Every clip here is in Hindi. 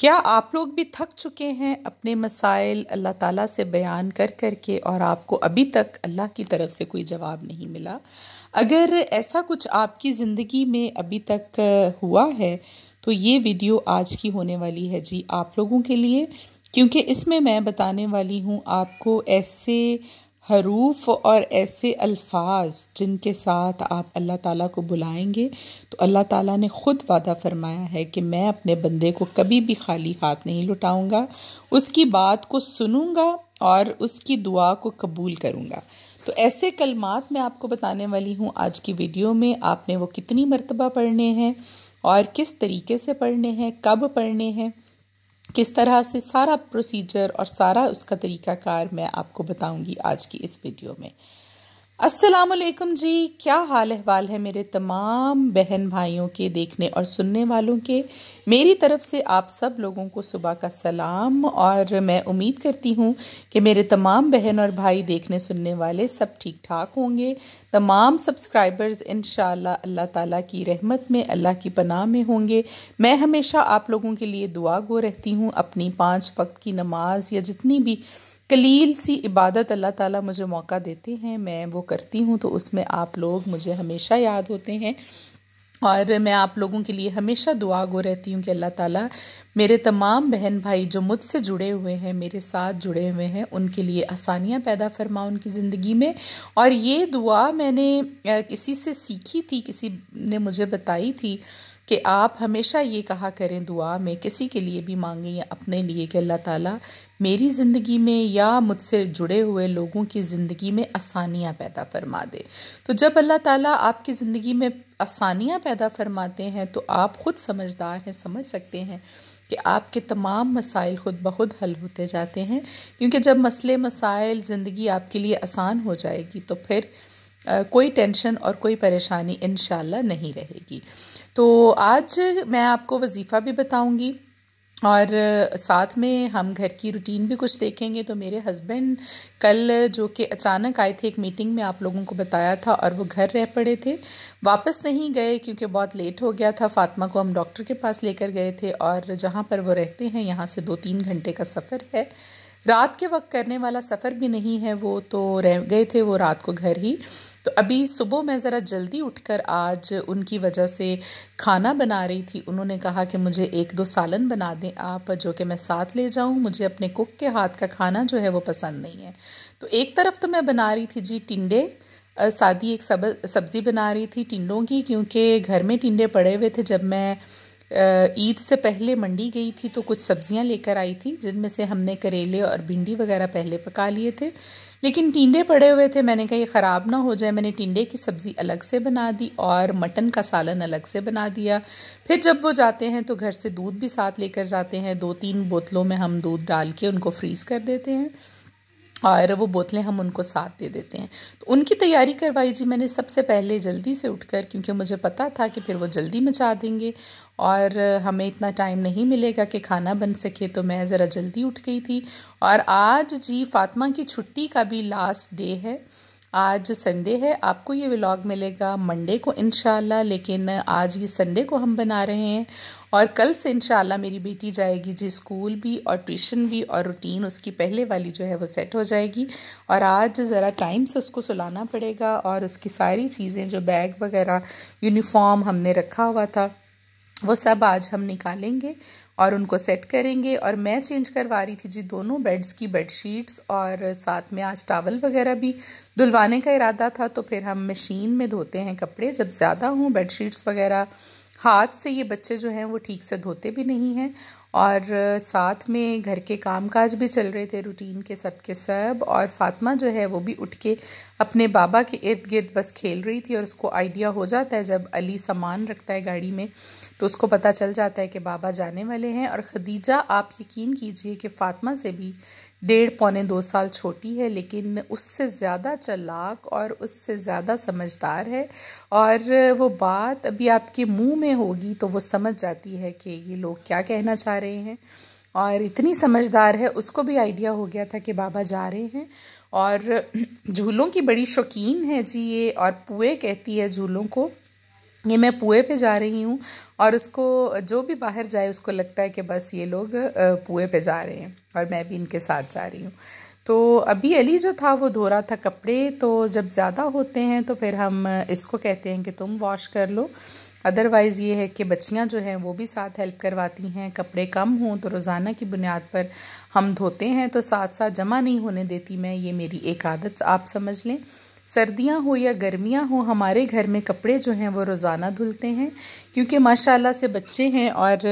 क्या आप लोग भी थक चुके हैं अपने मसाइल अल्लाह ताला से बयान कर कर के और आपको अभी तक अल्लाह की तरफ से कोई जवाब नहीं मिला अगर ऐसा कुछ आपकी ज़िंदगी में अभी तक हुआ है तो ये वीडियो आज की होने वाली है जी आप लोगों के लिए क्योंकि इसमें मैं बताने वाली हूँ आपको ऐसे हरूफ और ऐसे अल्फाज जिनके साथ आप अल्लाह ताला को बुलाएंगे तो अल्लाह ताला ने ख़ुद वादा फरमाया है कि मैं अपने बंदे को कभी भी खाली हाथ नहीं लुटाऊंगा उसकी बात को सुनूंगा और उसकी दुआ को कबूल करूंगा तो ऐसे कलमात मैं आपको बताने वाली हूँ आज की वीडियो में आपने वो कितनी मरतबा पढ़ने हैं और किस तरीके से पढ़ने हैं कब पढ़ने हैं किस तरह से सारा प्रोसीजर और सारा उसका तरीकाकार मैं आपको बताऊंगी आज की इस वीडियो में असलकम जी क्या हाल अहवाल है मेरे तमाम बहन भाइयों के देखने और सुनने वालों के मेरी तरफ से आप सब लोगों को सुबह का सलाम और मैं उम्मीद करती हूँ कि मेरे तमाम बहन और भाई देखने सुनने वाले सब ठीक ठाक होंगे तमाम सब्सक्राइबर्स इन अल्लाह ताला की रहमत में अल्लाह की पनाह में होंगे मैं हमेशा आप लोगों के लिए दुआ गो रहती हूँ अपनी पाँच वक्त की नमाज या जितनी भी कलील सी इबादत अल्लाह ताला मुझे मौका देते हैं मैं वो करती हूँ तो उसमें आप लोग मुझे हमेशा याद होते हैं और मैं आप लोगों के लिए हमेशा दुआ गो रहती हूँ कि अल्लाह ताला मेरे तमाम बहन भाई जो मुझसे जुड़े हुए हैं मेरे साथ जुड़े हुए हैं उनके लिए आसानियाँ पैदा फरमा उनकी ज़िंदगी में और ये दुआ मैंने किसी से सीखी थी किसी ने मुझे बताई थी कि आप हमेशा ये कहा करें दुआ में किसी के लिए भी मांगें या अपने लिए कि अल्लाह ताला मेरी ज़िंदगी में या मुझसे जुड़े हुए लोगों की ज़िंदगी में आसानियाँ पैदा फरमा दे तो जब अल्लाह ताला आपकी ज़िंदगी में आसानियाँ पैदा फरमाते हैं तो आप ख़ुद समझदार हैं समझ सकते हैं कि आपके तमाम मसाइल खुद ब खुद हल होते जाते हैं क्योंकि जब मसले मसाइल ज़िंदगी आपके लिए आसान हो जाएगी तो फिर कोई टेंशन और कोई परेशानी इन नहीं रहेगी तो आज मैं आपको वजीफ़ा भी बताऊंगी और साथ में हम घर की रूटीन भी कुछ देखेंगे तो मेरे हस्बैंड कल जो कि अचानक आए थे एक मीटिंग में आप लोगों को बताया था और वो घर रह पड़े थे वापस नहीं गए क्योंकि बहुत लेट हो गया था फातिमा को हम डॉक्टर के पास लेकर गए थे और जहाँ पर वो रहते हैं यहाँ से दो तीन घंटे का सफ़र है रात के वक्त करने वाला सफ़र भी नहीं है वो तो रह गए थे वो रात को घर ही तो अभी सुबह मैं ज़रा जल्दी उठकर आज उनकी वजह से खाना बना रही थी उन्होंने कहा कि मुझे एक दो सालन बना दें आप जो कि मैं साथ ले जाऊं मुझे अपने कुक के हाथ का खाना जो है वो पसंद नहीं है तो एक तरफ तो मैं बना रही थी जी टिंडे सादी एक सब सब्ज़ी बना रही थी टिंडों की क्योंकि घर में टिंडे पड़े हुए थे जब मैं ईद से पहले मंडी गई थी तो कुछ सब्ज़ियां लेकर आई थी जिनमें से हमने करेले और भिंडी वगैरह पहले पका लिए थे लेकिन टिंडे पड़े हुए थे मैंने कहा ये ख़राब ना हो जाए मैंने टिंडे की सब्ज़ी अलग से बना दी और मटन का सालन अलग से बना दिया फिर जब वो जाते हैं तो घर से दूध भी साथ लेकर जाते हैं दो तीन बोतलों में हम दूध डाल के उनको फ्रीज़ कर देते हैं और वो बोतलें हम उनको साथ दे देते हैं तो उनकी तैयारी करवाई जी मैंने सबसे पहले जल्दी से उठकर क्योंकि मुझे पता था कि फिर वो जल्दी मचा देंगे और हमें इतना टाइम नहीं मिलेगा कि खाना बन सके तो मैं ज़रा जल्दी उठ गई थी और आज जी फातिमा की छुट्टी का भी लास्ट डे है आज संडे है आपको ये व्लॉग मिलेगा मंडे को इन लेकिन आज ये संडे को हम बना रहे हैं और कल से इन मेरी बेटी जाएगी जी स्कूल भी और ट्यूशन भी और रूटीन उसकी पहले वाली जो है वो सेट हो जाएगी और आज ज़रा टाइम से उसको सुलाना पड़ेगा और उसकी सारी चीज़ें जो बैग वगैरह यूनिफॉर्म हमने रखा हुआ था वो सब आज हम निकालेंगे और उनको सेट करेंगे और मैं चेंज करवा रही थी जी दोनों बेड्स की बेडशीट्स और साथ में आज टावल वगैरह भी धुलवाने का इरादा था तो फिर हम मशीन में धोते हैं कपड़े जब ज़्यादा हों बेडशीट्स वगैरह हाथ से ये बच्चे जो हैं वो ठीक से धोते भी नहीं हैं और साथ में घर के कामकाज भी चल रहे थे रूटीन के सब के सब और फातिमा जो है वो भी उठ के अपने बाबा के इर्द गिर्द बस खेल रही थी और उसको आइडिया हो जाता है जब अली सामान रखता है गाड़ी में तो उसको पता चल जाता है कि बाबा जाने वाले हैं और खदीजा आप यकीन कीजिए कि फ़ातिमा से भी डेढ़ पौने दो साल छोटी है लेकिन उससे ज़्यादा चलाक और उससे ज़्यादा समझदार है और वो बात अभी आपके मुंह में होगी तो वो समझ जाती है कि ये लोग क्या कहना चाह रहे हैं और इतनी समझदार है उसको भी आइडिया हो गया था कि बाबा जा रहे हैं और झूलों की बड़ी शौकीन है जी ये और पुए कहती है झूलों को ये मैं पुए पे जा रही हूँ और उसको जो भी बाहर जाए उसको लगता है कि बस ये लोग पुए पे जा रहे हैं और मैं भी इनके साथ जा रही हूँ तो अभी अली जो था वो धो रहा था कपड़े तो जब ज़्यादा होते हैं तो फिर हम इसको कहते हैं कि तुम वॉश कर लो अदरवाइज़ ये है कि बच्चियाँ जो हैं वो भी साथ हेल्प करवाती हैं कपड़े कम हों तो रोज़ाना की बुनियाद पर हम धोते हैं तो साथ साथ जमा नहीं होने देती मैं ये मेरी एक आदत आप समझ लें सर्दियाँ हो या गर्मियाँ हो हमारे घर में कपड़े जो हैं वो रोज़ाना धुलते हैं क्योंकि माशाल्लाह से बच्चे हैं और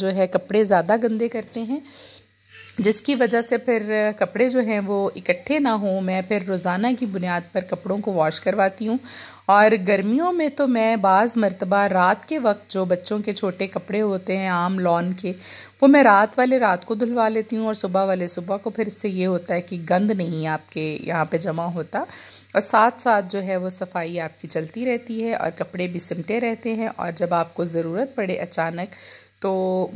जो है कपड़े ज़्यादा गंदे करते हैं जिसकी वजह से फिर कपड़े जो हैं वो इकट्ठे ना हों मैं फिर रोज़ाना की बुनियाद पर कपड़ों को वॉश करवाती हूँ और गर्मियों में तो मैं बाज़ मरतबा रात के वक्त जो बच्चों के छोटे कपड़े होते हैं आम लॉन के वो मैं रात वाले रात को धुलवा लेती हूँ और सुबह वाले सुबह को फिर इससे ये होता है कि गंद नहीं आपके यहाँ पे जमा होता और साथ साथ जो है वो सफाई आपकी चलती रहती है और कपड़े भी सिमटे रहते हैं और जब आपको ज़रूरत पड़े अचानक तो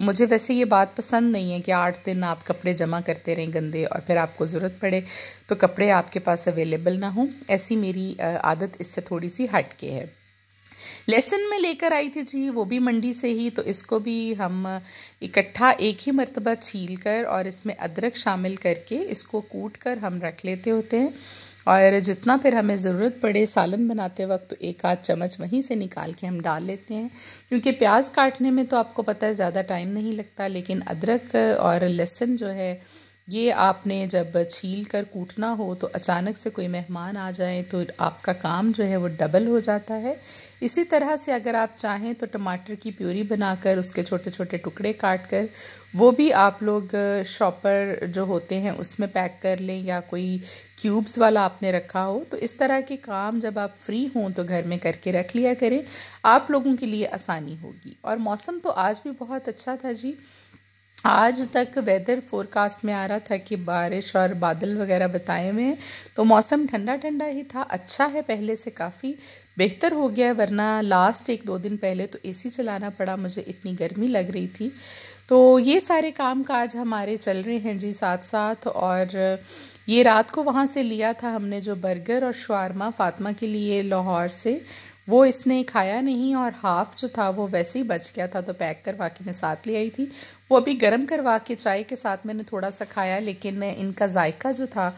मुझे वैसे ये बात पसंद नहीं है कि आठ दिन आप कपड़े जमा करते रहें गंदे और फिर आपको ज़रूरत पड़े तो कपड़े आपके पास अवेलेबल ना हों ऐसी मेरी आदत इससे थोड़ी सी हट के है लेसन में लेकर आई थी जी वो भी मंडी से ही तो इसको भी हम इकट्ठा एक ही मरतबा छील कर और इसमें अदरक शामिल करके इसको कूट कर हम रख लेते होते हैं और जितना फिर हमें ज़रूरत पड़े सालन बनाते वक्त तो एक आध चम्मच वहीं से निकाल के हम डाल लेते हैं क्योंकि प्याज काटने में तो आपको पता है ज़्यादा टाइम नहीं लगता लेकिन अदरक और लहसुन जो है ये आपने जब छील कर कूटना हो तो अचानक से कोई मेहमान आ जाए तो आपका काम जो है वो डबल हो जाता है इसी तरह से अगर आप चाहें तो टमाटर की प्यूरी बनाकर उसके छोटे छोटे टुकड़े काट कर वो भी आप लोग शॉपर जो होते हैं उसमें पैक कर लें या कोई क्यूब्स वाला आपने रखा हो तो इस तरह के काम जब आप फ्री हों तो घर में करके रख लिया करें आप लोगों के लिए आसानी होगी और मौसम तो आज भी बहुत अच्छा था जी आज तक वेदर फोरकास्ट में आ रहा था कि बारिश और बादल वगैरह बताए हुए हैं तो मौसम ठंडा ठंडा ही था अच्छा है पहले से काफ़ी बेहतर हो गया है वरना लास्ट एक दो दिन पहले तो एसी चलाना पड़ा मुझे इतनी गर्मी लग रही थी तो ये सारे काम काज हमारे चल रहे हैं जी साथ साथ और ये रात को वहाँ से लिया था हमने जो बर्गर और शवारमा फातमा के लिए लाहौर से वो इसने खाया नहीं और हाफ जो था वो वैसे ही बच गया था तो पैक करवा के मैं साथ ले आई थी वो अभी गर्म करवा के चाय के साथ मैंने थोड़ा सा खाया लेकिन इनका जायका जो था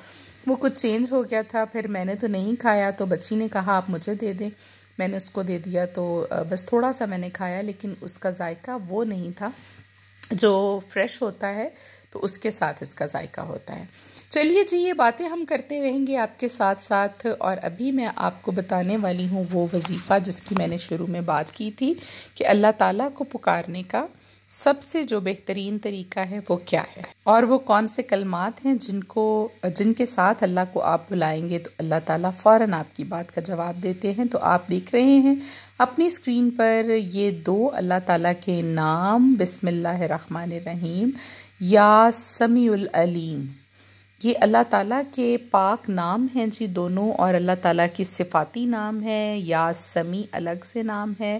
वो कुछ चेंज हो गया था फिर मैंने तो नहीं खाया तो बच्ची ने कहा आप मुझे दे दें मैंने उसको दे दिया तो बस थोड़ा सा मैंने खाया लेकिन उसका जायका वो नहीं था जो फ्रेश होता है तो उसके साथ इसका जायका होता है चलिए जी ये बातें हम करते रहेंगे आपके साथ साथ और अभी मैं आपको बताने वाली हूँ वो वजीफ़ा जिसकी मैंने शुरू में बात की थी कि अल्लाह ताला को पुकारने का सबसे जो बेहतरीन तरीका है वो क्या है और वो कौन से कलमात हैं जिनको जिनके साथ अल्लाह को आप बुलाएंगे तो अल्लाह ताला फ़ौर आपकी बात का जवाब देते हैं तो आप देख रहे हैं अपनी स्क्रीन पर ये दो अल्लाह ताला के नाम बिसमिल्लर रहीम या समीउल अलीम ये अल्लाह ताला के पाक नाम हैं जी दोनों और अल्लाह ताला की सिफाती नाम है या समी अलग से नाम है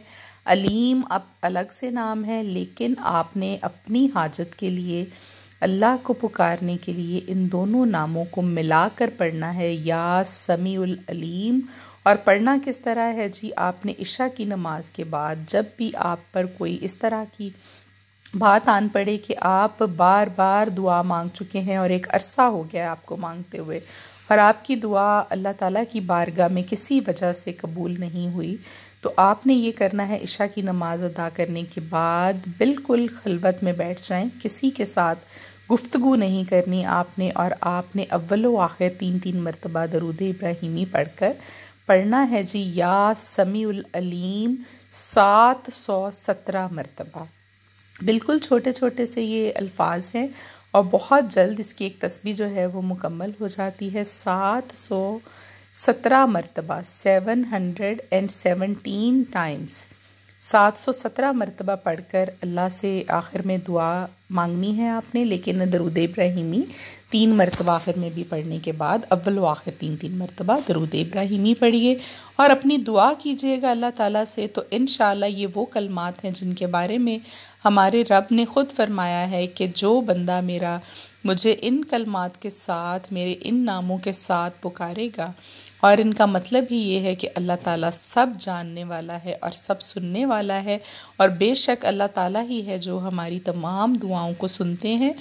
अलीम अब अलग से नाम है लेकिन आपने अपनी हाजत के लिए अल्लाह को पुकारने के लिए इन दोनों नामों को मिलाकर पढ़ना है या समी अलीम और पढ़ना किस तरह है जी आपने इशा की नमाज के बाद जब भी आप पर कोई इस तरह की बात आन पड़े कि आप बार बार दुआ मांग चुके हैं और एक अरसा हो गया है आपको मांगते हुए और आपकी दुआ अल्लाह ताला की बारगाह में किसी वजह से कबूल नहीं हुई तो आपने ये करना है इशा की नमाज़ अदा करने के बाद बिल्कुल खलबत में बैठ जाएं किसी के साथ गुफ्तगु नहीं करनी आपने और आपने अव्वल आखिर तीन तीन मरतबा दरूद इब्राहिमी पढ़कर पढ़ना है जी या समी अलीम सात सौ सत्रह मरतबा बिल्कुल छोटे छोटे से ये अल्फाज हैं और बहुत जल्द इसकी एक तस्वीर जो है वो मुकम्मल हो जाती है सात सौ सत्रह मरतबा seven hundred and seventeen times सात सौ सत्रह मरतबा पढ़कर अल्लाह से आखिर में दुआ मांगनी है आपने लेकिन दरूद इब्राहिमी तीन मरतबा आखिर में भी पढ़ने के बाद अव्वल व आखिर तीन तीन मरतबा दरूद इब्राहिमी पढ़िए और अपनी दुआ कीजिएगा अल्लाह ताला से तो इन ये वो कलमात हैं जिनके बारे में हमारे रब ने ख़ुद फरमाया है कि जो बंदा मेरा मुझे इन कलमात के साथ मेरे इन नामों के साथ पुकारेगा और इनका मतलब ही ये है कि अल्लाह ताला सब जानने वाला है और सब सुनने वाला है और बेशक अल्लाह ताला ही है जो हमारी तमाम दुआओं को सुनते हैं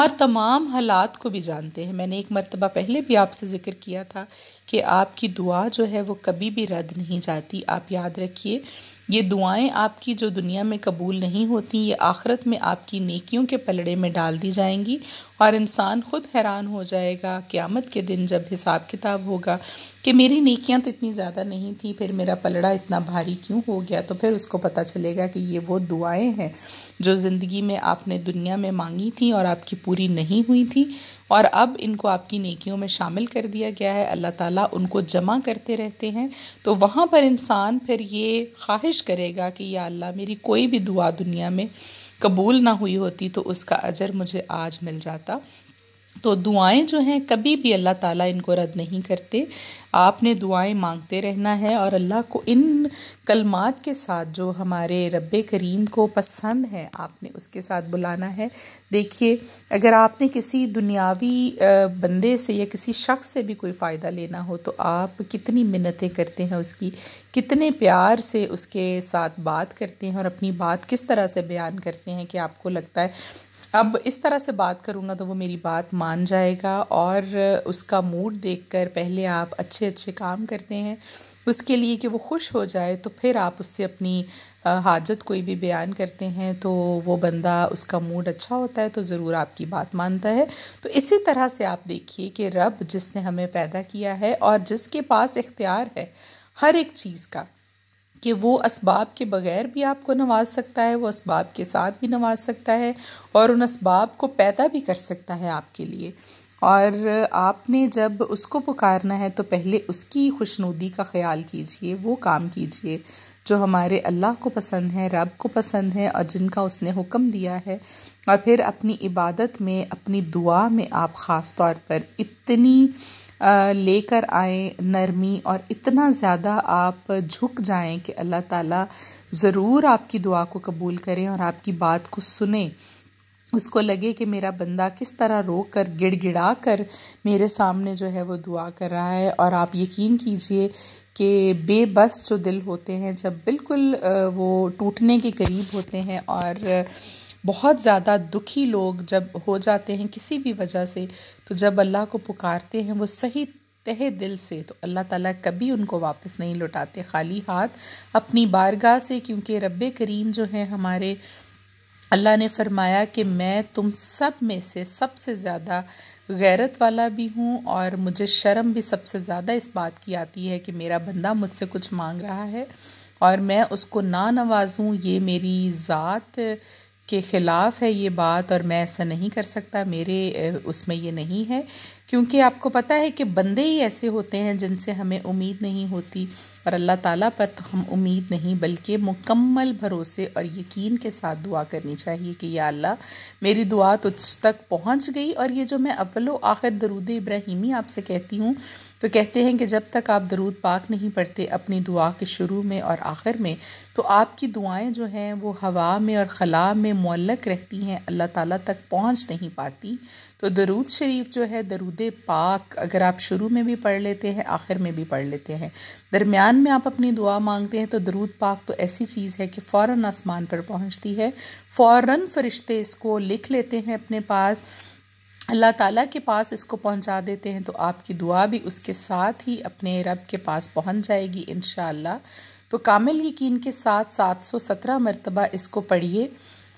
और तमाम हालात को भी जानते हैं मैंने एक मरतबा पहले भी आपसे ज़िक्र किया था कि आपकी दुआ जो है वो कभी भी रद्द नहीं जाती आप याद रखिए ये दुआएं आपकी जो दुनिया में कबूल नहीं होती ये आखरत में आपकी नेकियों के पलड़े में डाल दी जाएंगी और इंसान खुद हैरान हो जाएगा क़्यामत के दिन जब हिसाब किताब होगा कि मेरी नेकियां तो इतनी ज़्यादा नहीं थी फिर मेरा पलड़ा इतना भारी क्यों हो गया तो फिर उसको पता चलेगा कि ये वो दुआएं हैं जो ज़िंदगी में आपने दुनिया में मांगी थी और आपकी पूरी नहीं हुई थी और अब इनको आपकी नेकियों में शामिल कर दिया गया है अल्लाह ताला उनको जमा करते रहते हैं तो वहाँ पर इंसान फिर ये ख्वाहिश करेगा कि या अल्लाह मेरी कोई भी दुआ दुनिया में कबूल ना हुई होती तो उसका अजर मुझे आज मिल जाता तो दुआएं जो हैं कभी भी अल्लाह ताला इनको रद्द नहीं करते आपने दुआएं मांगते रहना है और अल्लाह को इन कलमात के साथ जो हमारे रब करीम को पसंद है आपने उसके साथ बुलाना है देखिए अगर आपने किसी दुनियावी बंदे से या किसी शख्स से भी कोई फ़ायदा लेना हो तो आप कितनी मिन्नतें करते हैं उसकी कितने प्यार से उसके साथ बात करते हैं और अपनी बात किस तरह से बयान करते हैं कि आपको लगता है अब इस तरह से बात करूँगा तो वो मेरी बात मान जाएगा और उसका मूड देख कर पहले आप अच्छे अच्छे काम करते हैं उसके लिए कि वो खुश हो जाए तो फिर आप उससे अपनी हाजत कोई भी बयान करते हैं तो वो बंदा उसका मूड अच्छा होता है तो ज़रूर आपकी बात मानता है तो इसी तरह से आप देखिए कि रब जिसने हमें पैदा किया है और जिसके पास इख्तियार है हर एक चीज़ का कि वो इसबाब के बग़ैर भी आपको नवाज सकता है वो इसबाब के साथ भी नवाज सकता है और उन इसबाब को पैदा भी कर सकता है आपके लिए और आपने जब उसको पुकारना है तो पहले उसकी खुशनुदी का ख्याल कीजिए वो काम कीजिए जो हमारे अल्लाह को पसंद है रब को पसंद है और जिनका उसने हुक्म दिया है और फिर अपनी इबादत में अपनी दुआ में आप ख़ास तौर पर इतनी लेकर आए नरमी और इतना ज़्यादा आप झुक जाएं कि अल्लाह ताला ज़रूर आपकी दुआ को कबूल करें और आपकी बात को सुने उसको लगे कि मेरा बंदा किस तरह रो कर गिड़गिड़ा कर मेरे सामने जो है वो दुआ कर रहा है और आप यकीन कीजिए कि बेबस जो दिल होते हैं जब बिल्कुल वो टूटने के करीब होते हैं और बहुत ज़्यादा दुखी लोग जब हो जाते हैं किसी भी वजह से तो जब अल्लाह को पुकारते हैं वो सही तहे दिल से तो अल्लाह ताला कभी उनको वापस नहीं लौटाते खाली हाथ अपनी बारगाह से क्योंकि रब करीम जो है हमारे अल्लाह ने फरमाया कि मैं तुम सब में से सबसे ज़्यादा गैरत वाला भी हूँ और मुझे शर्म भी सबसे ज़्यादा इस बात की आती है कि मेरा बंदा मुझसे कुछ मांग रहा है और मैं उसको ना नवाजूँ ये मेरी ज़ात के ख़िलाफ़ है ये बात और मैं ऐसा नहीं कर सकता मेरे उसमें ये नहीं है क्योंकि आपको पता है कि बंदे ही ऐसे होते हैं जिनसे हमें उम्मीद नहीं होती और अल्लाह ताला पर तो हम उम्मीद नहीं बल्कि मुकम्मल भरोसे और यकीन के साथ दुआ करनी चाहिए कि या अल्लाह मेरी दुआ तुझ तक पहुंच गई और ये जो मैं अव्वल आखिर दरूद इब्राहिमी आपसे कहती हूँ तो कहते हैं कि जब तक आप दरूद पाक नहीं पढ़ते अपनी दुआ के शुरू में और आखिर में तो आपकी दुआएं जो हैं वो हवा में और खला में मौलक रहती हैं अल्लाह ताला तक पहुंच नहीं पाती तो दरूद शरीफ जो है दरूद पाक अगर आप शुरू में भी पढ़ लेते हैं आखिर में भी पढ़ लेते हैं दरमियान में आप अपनी दुआ मांगते हैं तो दरूद पाक तो ऐसी चीज़ है कि फ़ौर आसमान पर पहुँचती है फ़ौर फरिश्ते इसको लिख लेते हैं अपने पास अल्लाह ताला के पास इसको पहुंचा देते हैं तो आपकी दुआ भी उसके साथ ही अपने रब के पास पहुंच जाएगी इन तो कामिल यकीन के साथ सात सौ सत्रह मरतबा इसको पढ़िए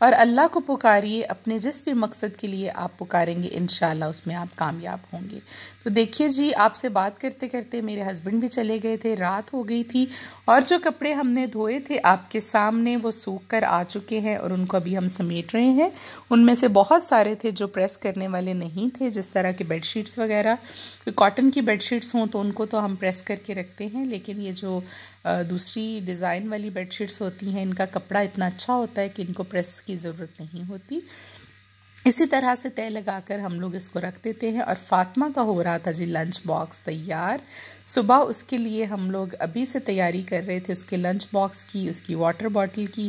और अल्लाह को पुकारिए अपने जिस भी मकसद के लिए आप पुकारेंगे इन उसमें आप कामयाब होंगे तो देखिए जी आपसे बात करते करते मेरे हस्बैंड भी चले गए थे रात हो गई थी और जो कपड़े हमने धोए थे आपके सामने वो सूख कर आ चुके हैं और उनको अभी हम समेट रहे हैं उनमें से बहुत सारे थे जो प्रेस करने वाले नहीं थे जिस तरह के बेडशीट्स वगैरह कॉटन की बेडशीट्स हों तो उनको तो हम प्रेस करके रखते हैं लेकिन ये जो दूसरी डिज़ाइन वाली बेडशीट्स होती हैं इनका कपड़ा इतना अच्छा होता है कि इनको प्रेस की ज़रूरत नहीं होती इसी तरह से तय लगाकर हम लोग इसको रख देते हैं और फातिमा का हो रहा था जी लंच बॉक्स तैयार सुबह उसके लिए हम लोग अभी से तैयारी कर रहे थे उसके लंच बॉक्स की उसकी वाटर बॉटल की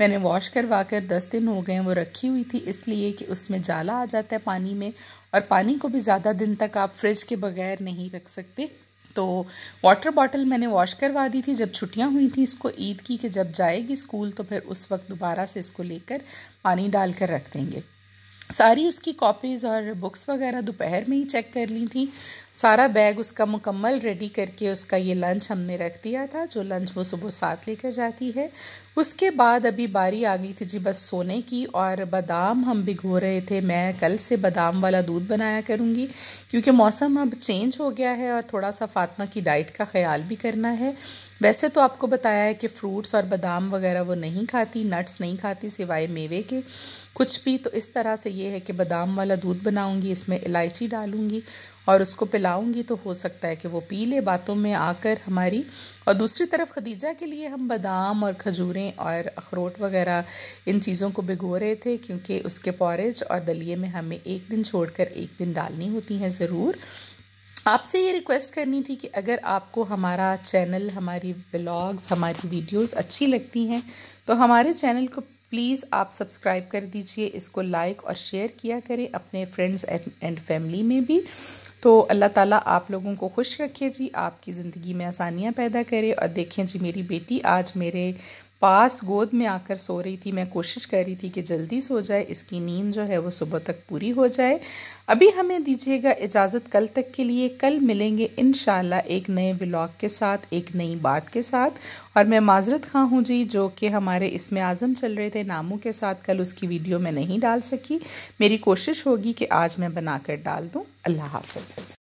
मैंने वॉश करवा कर दस दिन हो गए वो रखी हुई थी इसलिए कि उसमें जाला आ जाता है पानी में और पानी को भी ज़्यादा दिन तक आप फ्रिज के बगैर नहीं रख सकते तो वाटर बॉटल मैंने वॉश करवा दी थी जब छुट्टियां हुई थी इसको ईद की कि जब जाएगी स्कूल तो फिर उस वक्त दोबारा से इसको लेकर पानी डाल कर रख देंगे सारी उसकी कॉपीज़ और बुक्स वगैरह दोपहर में ही चेक कर ली थी सारा बैग उसका मुकम्मल रेडी करके उसका ये लंच हमने रख दिया था जो लंच वो सुबह साथ लेकर जाती है उसके बाद अभी बारी आ गई थी जी बस सोने की और बादाम हम भिगो रहे थे मैं कल से बादाम वाला दूध बनाया करूँगी क्योंकि मौसम अब चेंज हो गया है और थोड़ा सा फातमा की डाइट का ख्याल भी करना है वैसे तो आपको बताया है कि फ्रूट्स और बादाम वगैरह वो नहीं खाती नट्स नहीं खाती सिवाय मेवे के कुछ भी तो इस तरह से ये है कि बादाम वाला दूध बनाऊंगी इसमें इलायची डालूंगी और उसको पिलाऊंगी तो हो सकता है कि वो पी ले बातों में आकर हमारी और दूसरी तरफ खदीजा के लिए हम बादाम और खजूरें और अखरोट वगैरह इन चीज़ों को भिगो रहे थे क्योंकि उसके पॉरेज और दलिए में हमें एक दिन छोड़कर एक दिन डालनी होती हैं ज़रूर आपसे ये रिक्वेस्ट करनी थी कि अगर आपको हमारा चैनल हमारी ब्लॉग्स हमारी वीडियोस अच्छी लगती हैं तो हमारे चैनल को प्लीज़ आप सब्सक्राइब कर दीजिए इसको लाइक और शेयर किया करें अपने फ्रेंड्स एंड फैमिली में भी तो अल्लाह ताला आप लोगों को खुश रखे जी आपकी ज़िंदगी में आसानियाँ पैदा करे और देखें जी मेरी बेटी आज मेरे पास गोद में आकर सो रही थी मैं कोशिश कर रही थी कि जल्दी सो जाए इसकी नींद जो है वो सुबह तक पूरी हो जाए अभी हमें दीजिएगा इजाज़त कल तक के लिए कल मिलेंगे इन एक नए ब्लॉग के साथ एक नई बात के साथ और मैं माजरत खां हूँ जी जो कि हमारे इसमें आज़म चल रहे थे नामों के साथ कल उसकी वीडियो मैं नहीं डाल सकी मेरी कोशिश होगी कि आज मैं बना डाल दूँ अल्लाह हाफ